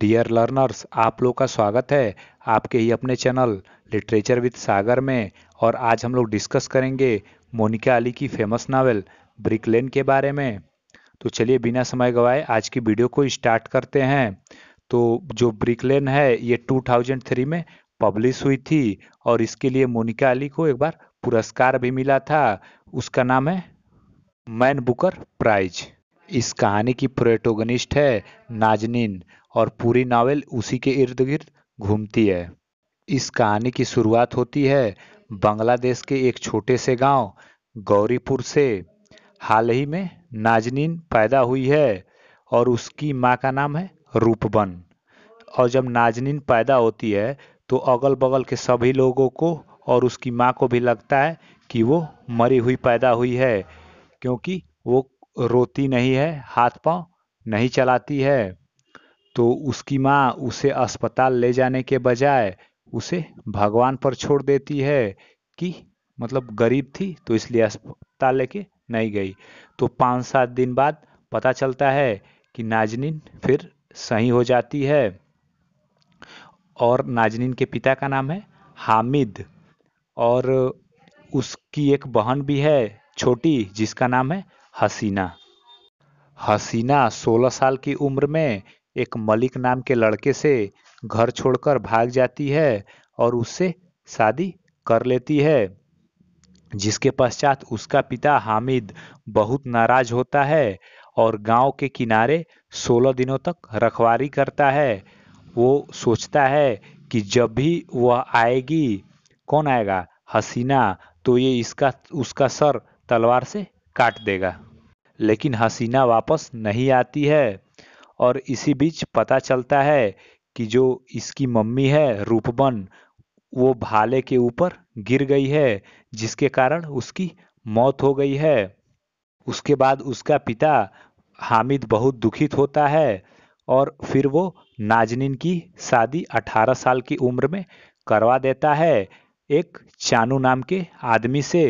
dear learners आप लोग का स्वागत है आपके ही अपने चैनल लिटरेचर विद सागर में और आज हम लोग डिस्कस करेंगे मोनिका अली की फेमस नावल ब्रिकलेन के बारे में तो चलिए बिना समय गवाए आज की वीडियो को स्टार्ट करते हैं तो जो ब्रिकलेन है ये 2003 में पब्लिश हुई थी और इसके लिए मोनिका अली को एक बार पुरस्कार भी मिला था उसका नाम है मैन बुकर प्राइज इस कहानी की प्रोटोगनिस्ट है नाजनीन और पूरी नावल उसी के इर्द गिर्द घूमती है इस कहानी की शुरुआत होती है बांग्लादेश के एक छोटे से गांव गौरीपुर से हाल ही में नाजनीन पैदा हुई है और उसकी माँ का नाम है रूपबन और जब नाजनीन पैदा होती है तो अगल बगल के सभी लोगों को और उसकी माँ को भी लगता है कि वो मरी हुई पैदा हुई है क्योंकि वो रोती नहीं है हाथ पांव नहीं चलाती है तो उसकी माँ उसे अस्पताल ले जाने के बजाय उसे भगवान पर छोड़ देती है कि मतलब गरीब थी तो इसलिए अस्पताल लेके नहीं गई तो पाँच सात दिन बाद पता चलता है कि नाजनीन फिर सही हो जाती है और नाजनीन के पिता का नाम है हामिद और उसकी एक बहन भी है छोटी जिसका नाम है हसीना हसीना 16 साल की उम्र में एक मलिक नाम के लड़के से घर छोड़कर भाग जाती है और उससे शादी कर लेती है जिसके पश्चात उसका पिता हामिद बहुत नाराज होता है और गांव के किनारे 16 दिनों तक रखवारी करता है वो सोचता है कि जब भी वह आएगी कौन आएगा हसीना तो ये इसका उसका सर तलवार से काट देगा लेकिन हसीना वापस नहीं आती है और इसी बीच पता चलता है कि जो इसकी मम्मी है रूपबन वो भाले के ऊपर गिर गई है जिसके कारण उसकी मौत हो गई है उसके बाद उसका पिता हामिद बहुत दुखित होता है और फिर वो नाजनीन की शादी 18 साल की उम्र में करवा देता है एक चानू नाम के आदमी से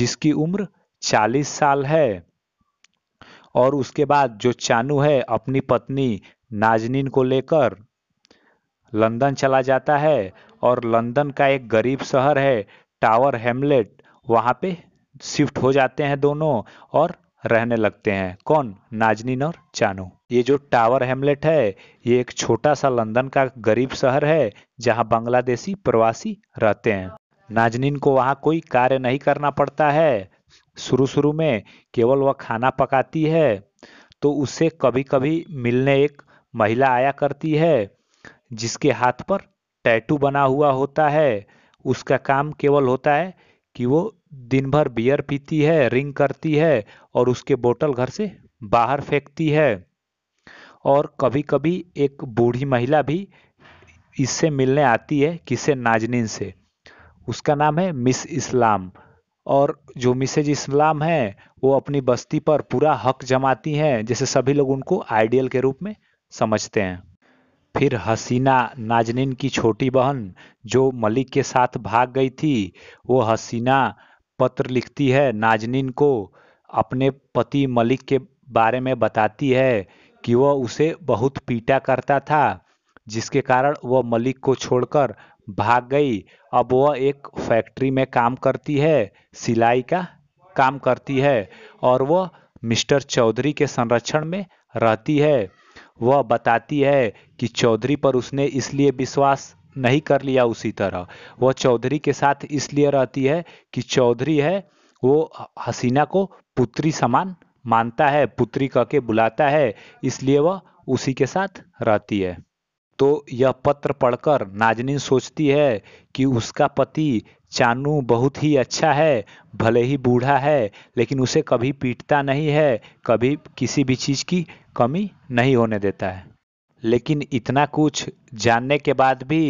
जिसकी उम्र 40 साल है और उसके बाद जो चानू है अपनी पत्नी नाजनीन को लेकर लंदन चला जाता है और लंदन का एक गरीब शहर है टावर हेमलेट वहाँ पे शिफ्ट हो जाते हैं दोनों और रहने लगते हैं कौन नाजनीन और चानू ये जो टावर हेमलेट है ये एक छोटा सा लंदन का गरीब शहर है जहाँ बांग्लादेशी प्रवासी रहते हैं नाजनीन को वहाँ कोई कार्य नहीं करना पड़ता है शुरू शुरू में केवल वह खाना पकाती है तो उससे कभी कभी मिलने एक महिला आया करती है जिसके हाथ पर टैटू बना हुआ होता है उसका काम केवल होता है कि वो दिन भर बियर पीती है रिंग करती है और उसके बोतल घर से बाहर फेंकती है और कभी कभी एक बूढ़ी महिला भी इससे मिलने आती है किसे नाजनीन से उसका नाम है मिस इस्लाम और जो मिसेज इस्लाम है वो अपनी बस्ती पर पूरा हक जमाती हैं जैसे सभी लोग उनको आइडियल के रूप में समझते हैं फिर हसीना नाजनीन की छोटी बहन जो मलिक के साथ भाग गई थी वो हसीना पत्र लिखती है नाजनीन को अपने पति मलिक के बारे में बताती है कि वह उसे बहुत पीटा करता था जिसके कारण वह मलिक को छोड़कर भाग गई अब वह एक फैक्ट्री में काम करती है सिलाई का काम करती है और वह मिस्टर चौधरी के संरक्षण में रहती है वह बताती है कि चौधरी पर उसने इसलिए विश्वास नहीं कर लिया उसी तरह वह चौधरी के साथ इसलिए रहती है कि चौधरी है वो हसीना को पुत्री समान मानता है पुत्री कह के बुलाता है इसलिए वह उसी के साथ रहती है तो यह पत्र पढ़कर नाजनीन सोचती है कि उसका पति चानू बहुत ही अच्छा है भले ही बूढ़ा है लेकिन उसे कभी पीटता नहीं है कभी किसी भी चीज़ की कमी नहीं होने देता है लेकिन इतना कुछ जानने के बाद भी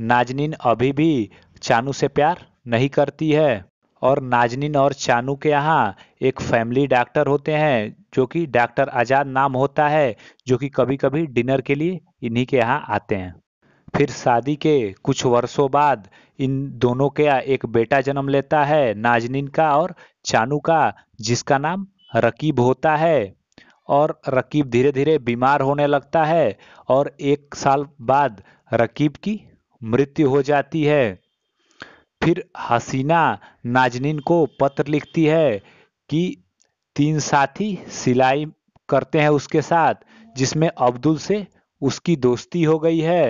नाजनीन अभी भी चानू से प्यार नहीं करती है और नाजनीन और चानू के यहाँ एक फैमिली डॉक्टर होते हैं जो कि डॉक्टर आज़ाद नाम होता है जो कि कभी कभी डिनर के लिए इन्हीं के यहाँ आते हैं फिर शादी के कुछ वर्षों बाद इन दोनों के एक बेटा जन्म लेता है नाजनीन का और चानू का जिसका नाम रकीब होता है और रकीब धीरे धीरे बीमार होने लगता है और एक साल बाद रकीब की मृत्यु हो जाती है फिर हसीना नाजनीन को पत्र लिखती है कि तीन साथी सिलाई करते हैं उसके साथ जिसमें अब्दुल से उसकी दोस्ती हो गई है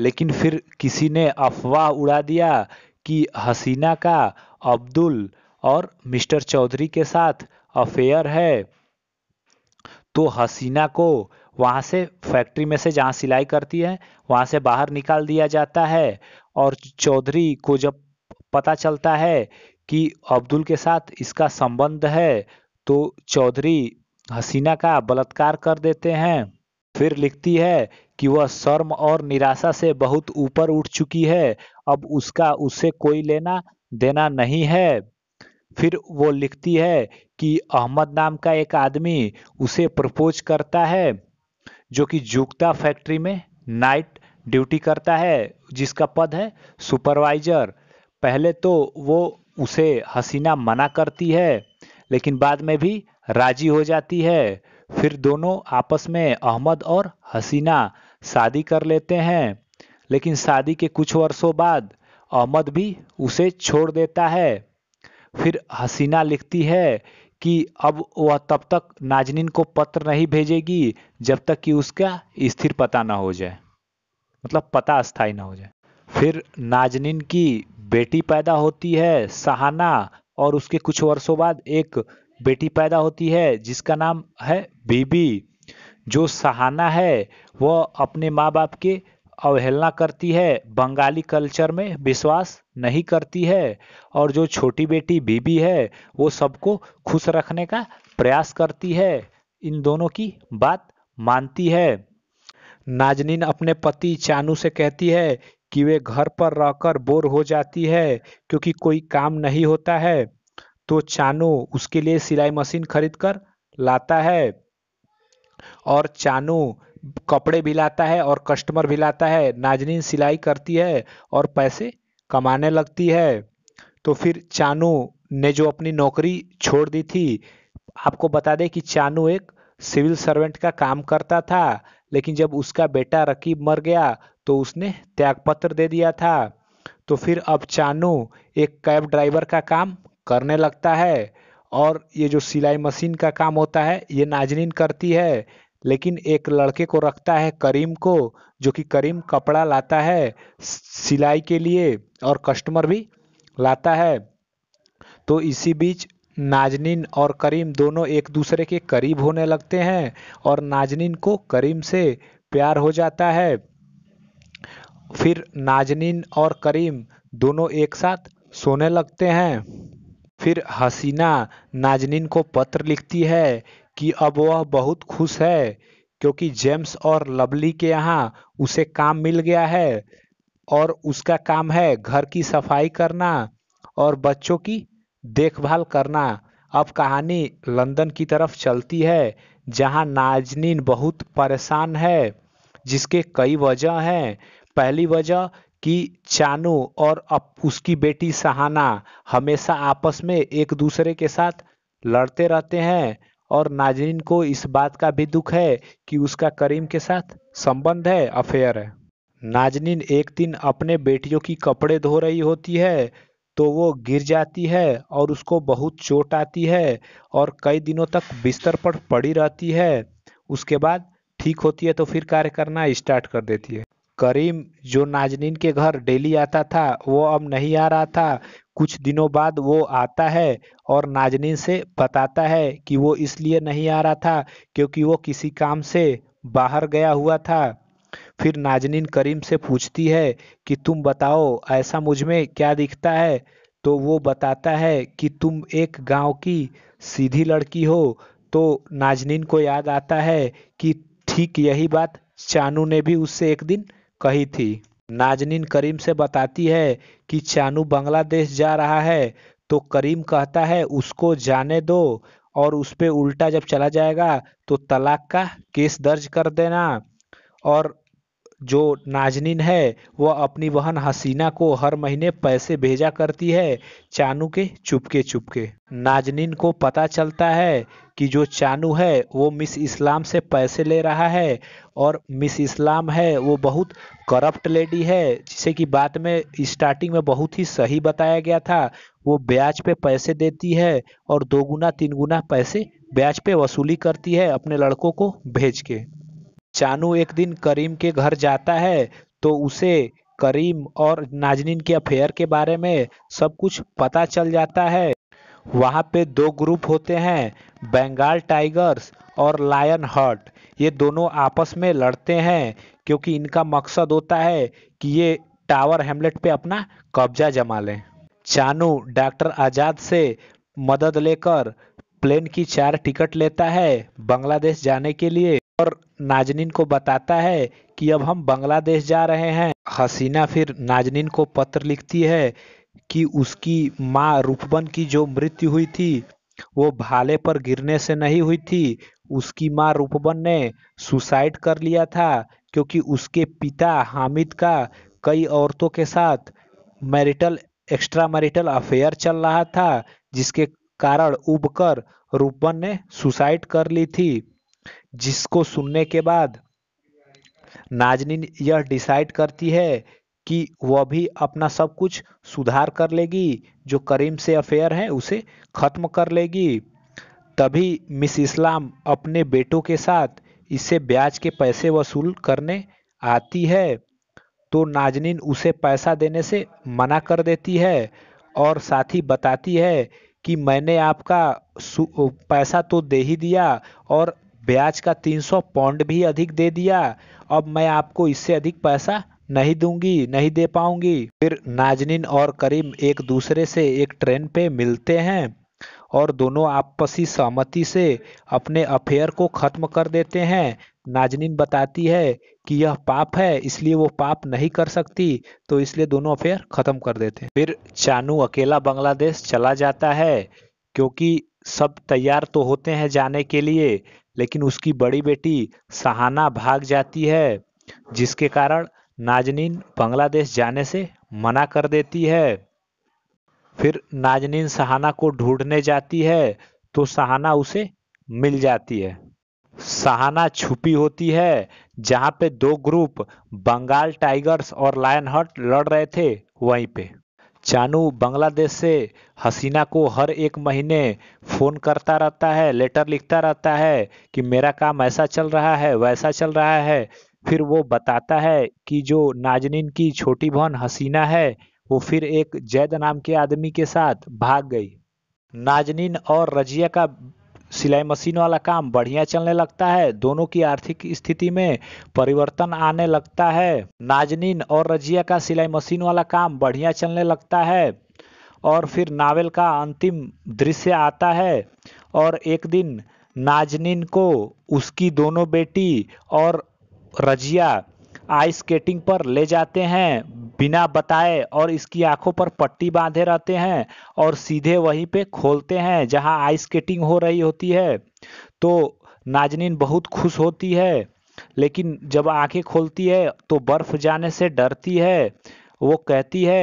लेकिन फिर किसी ने अफवाह उड़ा दिया कि हसीना का अब्दुल और मिस्टर चौधरी के साथ अफेयर है तो हसीना को वहाँ से फैक्ट्री में से जहाँ सिलाई करती है वहाँ से बाहर निकाल दिया जाता है और चौधरी को जब पता चलता है कि अब्दुल के साथ इसका संबंध है तो चौधरी हसीना का बलात्कार कर देते हैं फिर लिखती है कि वह शर्म और निराशा से बहुत ऊपर उठ चुकी है अब उसका उससे कोई लेना देना नहीं है फिर वो लिखती है कि अहमद नाम का एक आदमी उसे प्रपोज करता है जो कि जुगता फैक्ट्री में नाइट ड्यूटी करता है जिसका पद है सुपरवाइजर पहले तो वो उसे हसीना मना करती है लेकिन बाद में भी राजी हो जाती है फिर दोनों आपस में अहमद और हसीना शादी कर लेते हैं लेकिन शादी के कुछ वर्षों बाद अहमद भी उसे छोड़ देता है फिर हसीना लिखती है कि अब वह तब तक नाजनीन को पत्र नहीं भेजेगी जब तक कि उसका स्थिर पता ना हो जाए मतलब पता स्थायी ना हो जाए फिर नाजनीन की बेटी पैदा होती है सहाना और उसके कुछ वर्षों बाद एक बेटी पैदा होती है जिसका नाम है बीबी जो सहाना है वह अपने माँ बाप के अवहेलना करती है बंगाली कल्चर में विश्वास नहीं करती है और जो छोटी बेटी बीबी है वो सबको खुश रखने का प्रयास करती है इन दोनों की बात मानती है नाजनीन अपने पति चानू से कहती है कि वे घर पर रहकर बोर हो जाती है क्योंकि कोई काम नहीं होता है तो चानू उसके लिए सिलाई मशीन खरीद कर लाता है और चानू कपड़े भी लाता है और कस्टमर भी लाता है नाजरीन सिलाई करती है और पैसे कमाने लगती है तो फिर चानू ने जो अपनी नौकरी छोड़ दी थी आपको बता दें कि चानू एक सिविल सर्वेंट का काम करता था लेकिन जब उसका बेटा रकीब मर गया तो उसने त्यागपत्र दे दिया था तो फिर अब चानू एक कैब ड्राइवर का काम करने लगता है और ये जो सिलाई मशीन का काम होता है ये नाजनीन करती है लेकिन एक लड़के को रखता है करीम को जो कि करीम कपड़ा लाता है सिलाई के लिए और कस्टमर भी लाता है तो इसी बीच नाजनीन और करीम दोनों एक दूसरे के करीब होने लगते हैं और नाजनीन को करीम से प्यार हो जाता है फिर नाजनीन और करीम दोनों एक साथ सोने लगते हैं फिर हसीना नाजनीन को पत्र लिखती है कि अब वह बहुत खुश है क्योंकि जेम्स और लवली के यहाँ उसे काम मिल गया है और उसका काम है घर की सफाई करना और बच्चों की देखभाल करना अब कहानी लंदन की तरफ चलती है जहां नाजनीन बहुत परेशान है जिसके कई वजह हैं पहली वजह कि चानू और अब उसकी बेटी सहाना हमेशा आपस में एक दूसरे के साथ लड़ते रहते हैं और नाजरीन को इस बात का भी दुख है कि उसका करीम के साथ संबंध है अफेयर है नाजनीन एक दिन अपने बेटियों की कपड़े धो रही होती है तो वो गिर जाती है और उसको बहुत चोट आती है और कई दिनों तक बिस्तर पर पड़ी रहती है उसके बाद ठीक होती है तो फिर कार्य करना स्टार्ट कर देती है करीम जो नाजनीन के घर डेली आता था वो अब नहीं आ रहा था कुछ दिनों बाद वो आता है और नाजनीन से बताता है कि वो इसलिए नहीं आ रहा था क्योंकि वो किसी काम से बाहर गया हुआ था फिर नाजनीन करीम से पूछती है कि तुम बताओ ऐसा मुझमें क्या दिखता है तो वो बताता है कि तुम एक गांव की सीधी लड़की हो तो नाजनीन को याद आता है कि ठीक यही बात चानू ने भी उससे एक दिन कही थी नाजनीन करीम से बताती है कि चानू बांग्लादेश जा रहा है तो करीम कहता है उसको जाने दो और उस पर उल्टा जब चला जाएगा तो तलाक का केस दर्ज कर देना और जो नाजनीन है वह अपनी बहन हसीना को हर महीने पैसे भेजा करती है चानू के चुपके चुपके नाजनीन को पता चलता है कि जो चानू है वो मिस इस्लाम से पैसे ले रहा है और मिस इस्लाम है वो बहुत करप्ट लेडी है जिसे कि बाद में स्टार्टिंग में बहुत ही सही बताया गया था वो ब्याज पे पैसे देती है और दो गुना तीन गुना पैसे ब्याज पे वसूली करती है अपने लड़कों को भेज के चानू एक दिन करीम के घर जाता है तो उसे करीम और नाजनीन के अफेयर के बारे में सब कुछ पता चल जाता है वहाँ पे दो ग्रुप होते हैं बंगाल टाइगर्स और लायन हर्ट ये दोनों आपस में लड़ते हैं क्योंकि इनका मकसद होता है कि ये टावर हेमलेट पे अपना कब्जा जमा लें चानू डॉक्टर आज़ाद से मदद लेकर प्लेन की चार टिकट लेता है बांग्लादेश जाने के लिए और नाजनीन को बताता है कि अब हम बांग्लादेश जा रहे हैं हसीना फिर नाजनीन को पत्र लिखती है कि उसकी माँ रूपबन की जो मृत्यु हुई थी वो भाले पर गिरने से नहीं हुई थी उसकी माँ रूपबन ने सुसाइड कर लिया था क्योंकि उसके पिता हामिद का कई औरतों के साथ मैरिटल एक्स्ट्रा मैरिटल अफेयर चल रहा था जिसके कारण उबकर रूपबन ने सुसाइड कर ली थी जिसको सुनने के बाद नाजनीन यह डिसाइड करती है कि वह भी अपना सब कुछ सुधार कर लेगी जो करीम से अफेयर है उसे ख़त्म कर लेगी तभी मिस इस्लाम अपने बेटों के साथ इसे ब्याज के पैसे वसूल करने आती है तो नाजनीन उसे पैसा देने से मना कर देती है और साथ ही बताती है कि मैंने आपका पैसा तो दे ही दिया और ब्याज का 300 पौंड भी अधिक दे दिया अब मैं आपको इससे अधिक पैसा नहीं दूंगी नहीं दे पाऊंगी फिर नाजनीन और करीम एक दूसरे से एक ट्रेन पे मिलते हैं और दोनों आपसी सहमति से अपने अफेयर को खत्म कर देते हैं नाजनीन बताती है कि यह पाप है इसलिए वो पाप नहीं कर सकती तो इसलिए दोनों अफेयर खत्म कर देते हैं फिर चानू अकेला बांग्लादेश चला जाता है क्योंकि सब तैयार तो होते हैं जाने के लिए लेकिन उसकी बड़ी बेटी सहाना भाग जाती है जिसके कारण नाजनीन बांग्लादेश जाने से मना कर देती है फिर नाजनीन सहाना को ढूंढने जाती है तो सहाना उसे मिल जाती है सहाना छुपी होती है जहां पे दो ग्रुप बंगाल टाइगर्स और लायन हर्ट लड़ रहे थे वहीं पे चानू बांग्लादेश से हसीना को हर एक महीने फ़ोन करता रहता है लेटर लिखता रहता है कि मेरा काम ऐसा चल रहा है वैसा चल रहा है फिर वो बताता है कि जो नाजनीन की छोटी बहन हसीना है वो फिर एक जैद नाम के आदमी के साथ भाग गई नाजनीन और रजिया का सिलाई मशीन वाला काम बढ़िया चलने लगता है दोनों की आर्थिक स्थिति में परिवर्तन आने लगता है नाजनीन और रजिया का सिलाई मशीन वाला काम बढ़िया चलने लगता है और फिर नावल का अंतिम दृश्य आता है और एक दिन नाजनीन को उसकी दोनों बेटी और रजिया आइस स्केटिंग पर ले जाते हैं बिना बताए और इसकी आंखों पर पट्टी बांधे रहते हैं और सीधे वहीं पे खोलते हैं जहां आइस स्केटिंग हो रही होती है तो नाजनीन बहुत खुश होती है लेकिन जब आंखें खोलती है तो बर्फ जाने से डरती है वो कहती है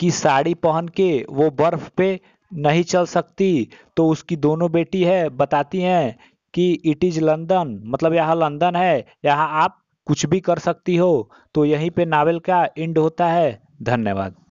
कि साड़ी पहन के वो बर्फ पे नहीं चल सकती तो उसकी दोनों बेटी है बताती हैं कि इट इज लंदन मतलब यहाँ लंदन है यहाँ आप कुछ भी कर सकती हो तो यहीं पे नावल का एंड होता है धन्यवाद